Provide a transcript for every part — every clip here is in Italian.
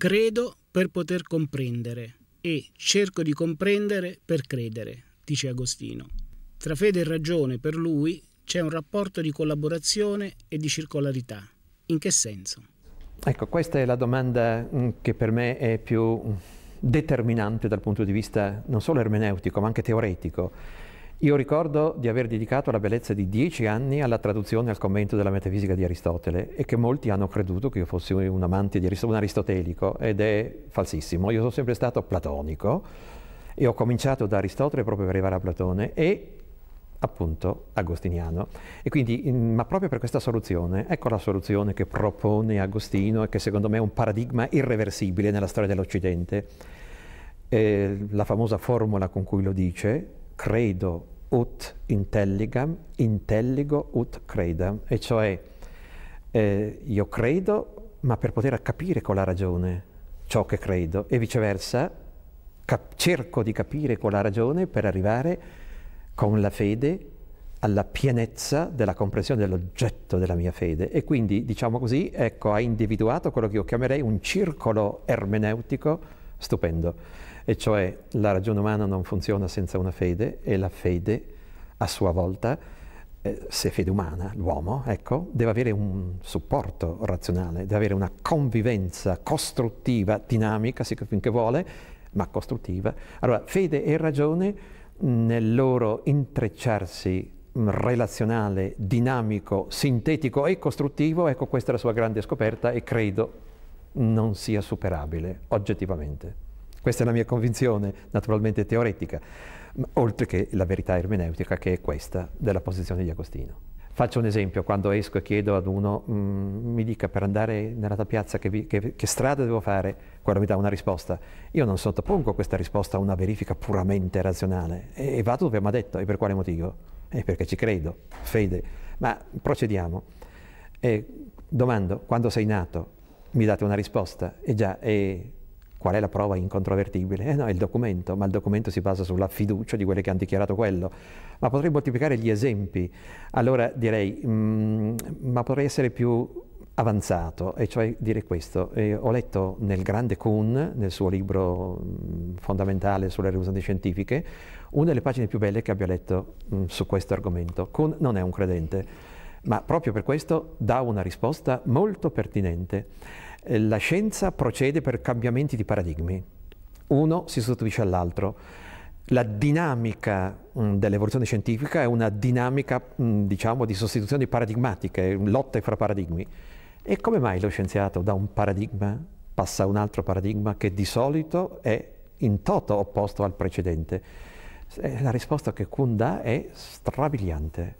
Credo per poter comprendere e cerco di comprendere per credere, dice Agostino. Tra fede e ragione per lui c'è un rapporto di collaborazione e di circolarità. In che senso? Ecco, questa è la domanda mm, che per me è più determinante dal punto di vista non solo ermeneutico ma anche teoretico io ricordo di aver dedicato la bellezza di dieci anni alla traduzione e al commento della metafisica di Aristotele e che molti hanno creduto che io fossi un amante di Aristotele, un aristotelico, ed è falsissimo. Io sono sempre stato platonico e ho cominciato da Aristotele proprio per arrivare a Platone e appunto agostiniano. E quindi, in, ma proprio per questa soluzione, ecco la soluzione che propone Agostino e che secondo me è un paradigma irreversibile nella storia dell'Occidente. Eh, la famosa formula con cui lo dice, credo ut intelligam, intelligo ut credam, e cioè eh, io credo ma per poter capire con la ragione ciò che credo e viceversa cap- cerco di capire con la ragione per arrivare con la fede alla pienezza della comprensione dell'oggetto della mia fede e quindi diciamo così ecco ha individuato quello che io chiamerei un circolo ermeneutico stupendo e cioè la ragione umana non funziona senza una fede e la fede a sua volta, eh, se è fede umana, l'uomo, ecco, deve avere un supporto razionale, deve avere una convivenza costruttiva, dinamica, sì, finché vuole, ma costruttiva. Allora, fede e ragione nel loro intrecciarsi mm, relazionale, dinamico, sintetico e costruttivo, ecco questa è la sua grande scoperta e credo non sia superabile oggettivamente. Questa è la mia convinzione, naturalmente teoretica, oltre che la verità ermeneutica che è questa della posizione di Agostino. Faccio un esempio, quando esco e chiedo ad uno, mm, mi dica per andare nella piazza che, vi, che, che, strada devo fare, quello mi dà una risposta. Io non sottopongo questa risposta a una verifica puramente razionale e, e vado dove mi ha detto e per quale motivo? E perché ci credo, fede. Ma procediamo. E domando, quando sei nato? Mi date una risposta e già, e Qual è la prova incontrovertibile? Eh no, è il documento, ma il documento si basa sulla fiducia di quelli che hanno dichiarato quello. Ma potrei moltiplicare gli esempi. Allora direi, mh, mm, ma potrei essere più avanzato, e cioè dire questo. Eh, ho letto nel grande Kuhn, nel suo libro mh, mm, fondamentale sulle rivoluzioni scientifiche, una delle pagine più belle che abbia letto mh, mm, su questo argomento. Kuhn non è un credente, ma proprio per questo dà una risposta molto pertinente. Eh, la scienza procede per cambiamenti di paradigmi, uno si sostituisce all'altro. La dinamica mm, dell'evoluzione scientifica è una dinamica, mm, diciamo, di sostituzioni paradigmatiche, lotte fra paradigmi. E come mai lo scienziato da un paradigma passa a un altro paradigma che di solito è in toto opposto al precedente? Eh, la risposta che Kuhn dà è strabiliante.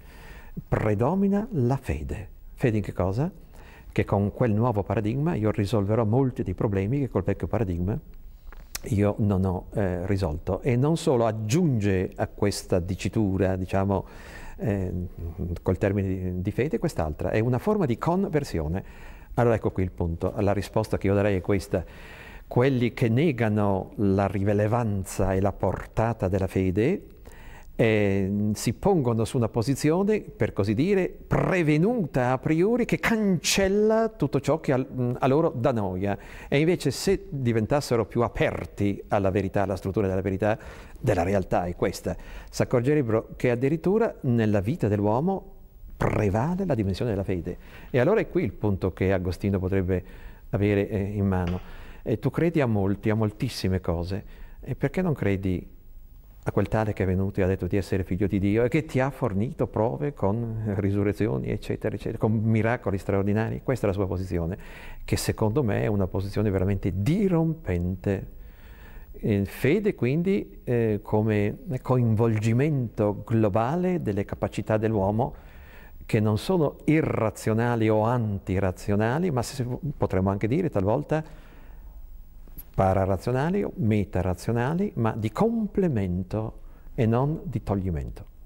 Predomina la fede. Fede in che cosa? che con quel nuovo paradigma io risolverò molti dei problemi che col vecchio paradigma io non ho eh, risolto. E non solo aggiunge a questa dicitura, diciamo, eh, col termine di fede, quest'altra, è una forma di conversione. Allora ecco qui il punto, la risposta che io darei è questa. Quelli che negano la rilevanza e la portata della fede eh, si pongono su una posizione, per così dire, prevenuta a priori che cancella tutto ciò che a, a loro dà noia. E invece se diventassero più aperti alla verità, alla struttura della verità, della realtà è questa, si accorgerebbero che addirittura nella vita dell'uomo prevale la dimensione della fede. E allora è qui il punto che Agostino potrebbe avere eh, in mano. E tu credi a molti, a moltissime cose, e perché non credi a quel tale che è venuto e ha detto di essere figlio di Dio e che ti ha fornito prove con risurrezioni, eccetera, eccetera, con miracoli straordinari. Questa è la sua posizione, che secondo me è una posizione veramente dirompente. Eh, fede quindi eh, come coinvolgimento globale delle capacità dell'uomo che non sono irrazionali o antirazionali, ma se, potremmo anche dire talvolta pararazionali o metarazionali, ma di complemento e non di toglimento.